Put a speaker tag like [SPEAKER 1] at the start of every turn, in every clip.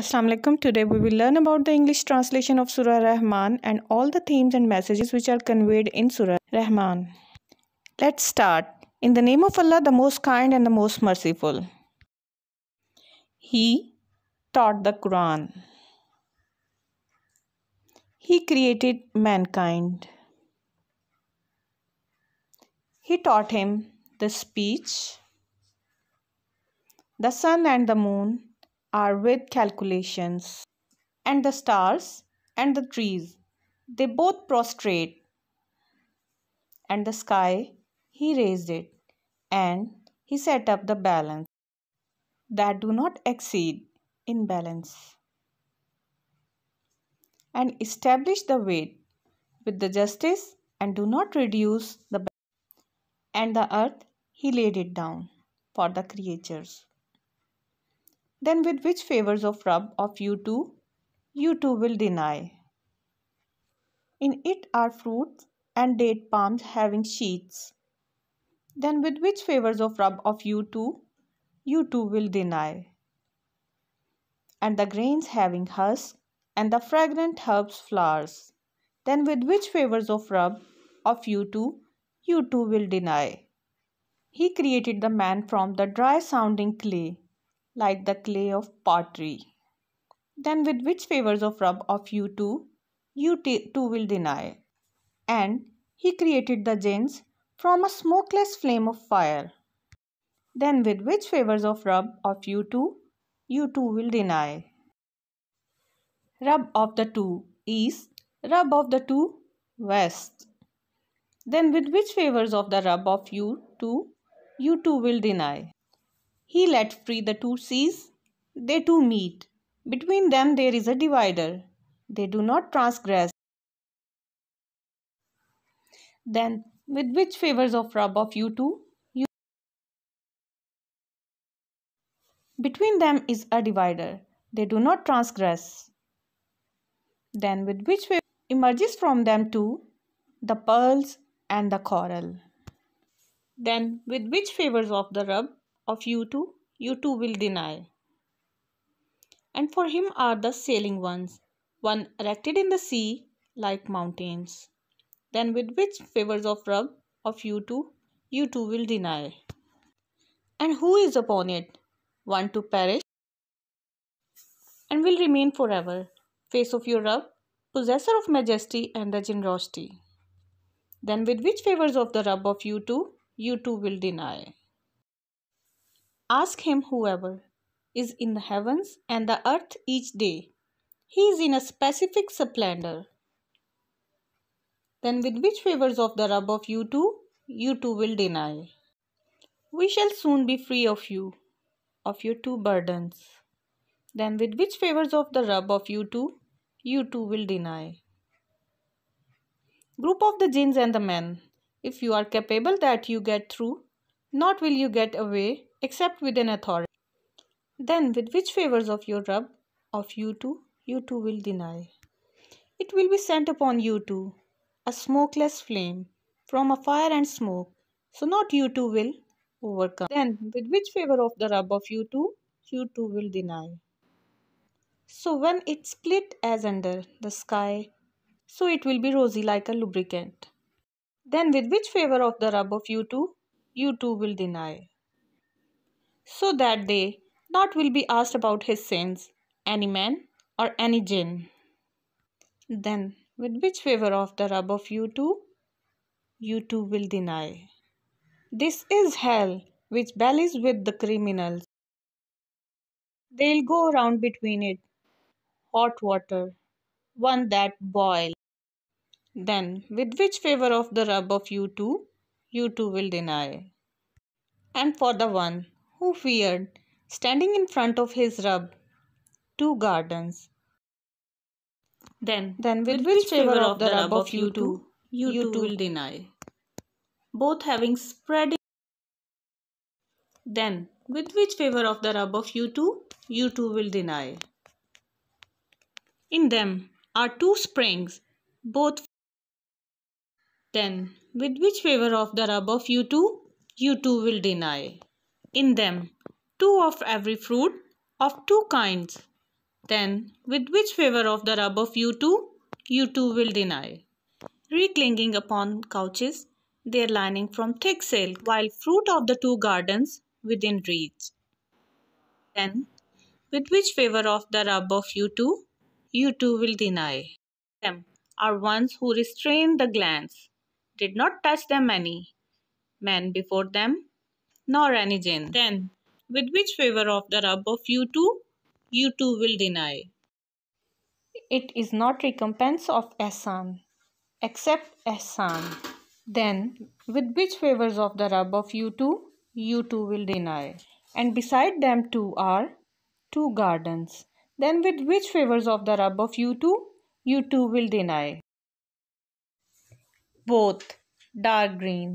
[SPEAKER 1] Assalamualaikum. Today we will learn about the English translation of Surah Rahman and all the themes and messages which are conveyed in Surah Rahman. Let's start. In the name of Allah, the most kind and the most merciful. He taught the Quran. He created mankind. He taught him the speech, the sun and the moon, are with calculations. And the stars and the trees, they both prostrate. And the sky, he raised it, and he set up the balance that do not exceed in balance. And establish the weight with the justice and do not reduce the and the earth he laid it down for the creatures then with which favors of rub of you two, you two will deny. In it are fruits and date palms having sheets. Then with which favors of rub of you two, you two will deny. And the grains having husk, and the fragrant herbs flowers. Then with which favors of rub of you two, you two will deny. He created the man from the dry sounding clay like the clay of pottery. Then with which favors of rub of you two, you two will deny. And he created the jinns from a smokeless flame of fire. Then with which favors of rub of you two, you two will deny. Rub of the two east, rub of the two west. Then with which favors of the rub of you two, you two will deny. He let free the two seas. They two meet. Between them there is a divider. They do not transgress. Then, with which favors of rub of you two? You Between them is a divider. They do not transgress. Then, with which favor emerges from them two? The pearls and the coral. Then, with which favors of the rub? of you two, you two will deny. And for him are the sailing ones, one erected in the sea like mountains. Then with which favors of rub of you two, you two will deny. And who is upon it? One to perish and will remain forever, face of your rub, possessor of majesty and the generosity. Then with which favors of the rub of you two, you two will deny. Ask him whoever is in the heavens and the earth each day. He is in a specific splendor. Then with which favors of the rub of you two, you two will deny. We shall soon be free of you, of your two burdens. Then with which favors of the rub of you two, you two will deny. Group of the jinns and the men. If you are capable that you get through, not will you get away except with an authority. Then with which favors of your Rabb, of you two, you two will deny. It will be sent upon you two, a smokeless flame, from a fire and smoke, so not you two will overcome. Then with which favor of the Rabb of you two, you two will deny. So when it split as under the sky, so it will be rosy like a lubricant. Then with which favor of the rub of you two, you two will deny so that they not will be asked about his sins, any man or any jinn. Then, with which favor of the rub of you two? You two will deny. This is hell, which bellies with the criminals. They'll go round between it, hot water, one that boil. Then, with which favor of the rub of you two? You two will deny. And for the one who feared, standing in front of his rub, two gardens. Then, then with which favour of the rub of you two, you, you two will deny. Both having spread. Then, with which favour of the rub of you two, you two will deny. In them are two springs, both. Then, with which favour of the rub of you two, you two will deny in them two of every fruit of two kinds. Then, with which favor of the rub of you two, you two will deny. Reclinging upon couches, their lining from thick silk, while fruit of the two gardens within reach. Then, with which favor of the rub of you two, you two will deny. Them are ones who restrain the glance, did not touch them many. Men before them nor any gin. Then, with which favor of the rub of you two, you two will deny. It is not recompense of Ehsan, except Ehsan. Then, with which favors of the rub of you two, you two will deny. And beside them two are two gardens. Then with which favors of the rub of you two, you two will deny. Both dark green.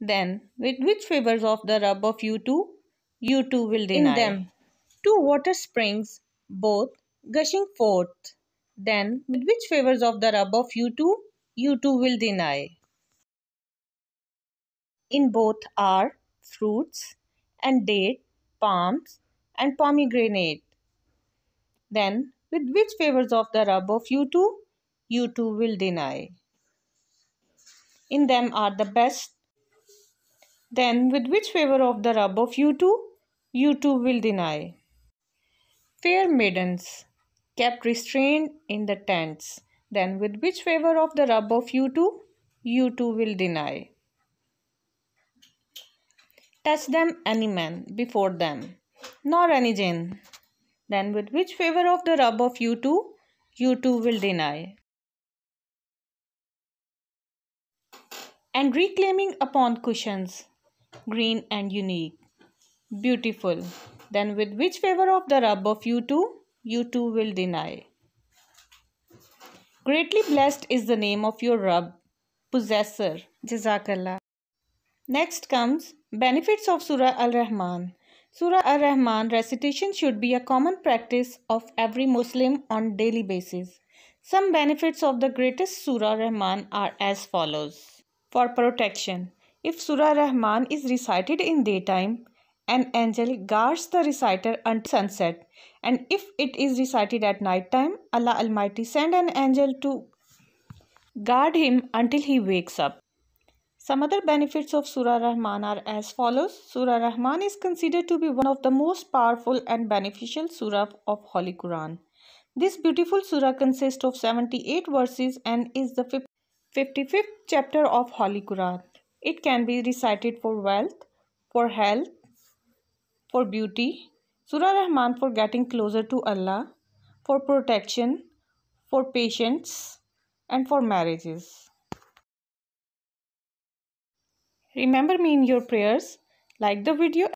[SPEAKER 1] Then, with which favors of the rub of you two, you two will deny. In them, two water springs, both gushing forth. Then, with which favors of the rub of you two, you two will deny. In both are fruits and date, palms and pomegranate. Then, with which favors of the rub of you two, you two will deny. In them are the best then with which favour of the rub of you two? You two will deny. Fair maidens, kept restrained in the tents. Then with which favour of the rub of you two? You two will deny. Touch them any man before them, nor any jinn. Then with which favour of the rub of you two? You two will deny. and reclaiming upon cushions green and unique. Beautiful. Then with which favor of the rub of you two, you two will deny. Greatly blessed is the name of your rub, possessor. Jazakallah. Next comes benefits of Surah Al-Rahman. Surah Al rahman recitation should be a common practice of every Muslim on daily basis. Some benefits of the greatest Surah Rahman are as follows. For protection, if Surah Rahman is recited in daytime, an angel guards the reciter until sunset. And if it is recited at night time, Allah Almighty send an angel to guard him until he wakes up. Some other benefits of Surah Rahman are as follows. Surah Rahman is considered to be one of the most powerful and beneficial surah of Holy Quran. This beautiful surah consists of 78 verses and is the 55th chapter of Holy Quran. It can be recited for wealth, for health, for beauty. Surah Rahman for getting closer to Allah, for protection, for patience, and for marriages. Remember me in your prayers. Like the video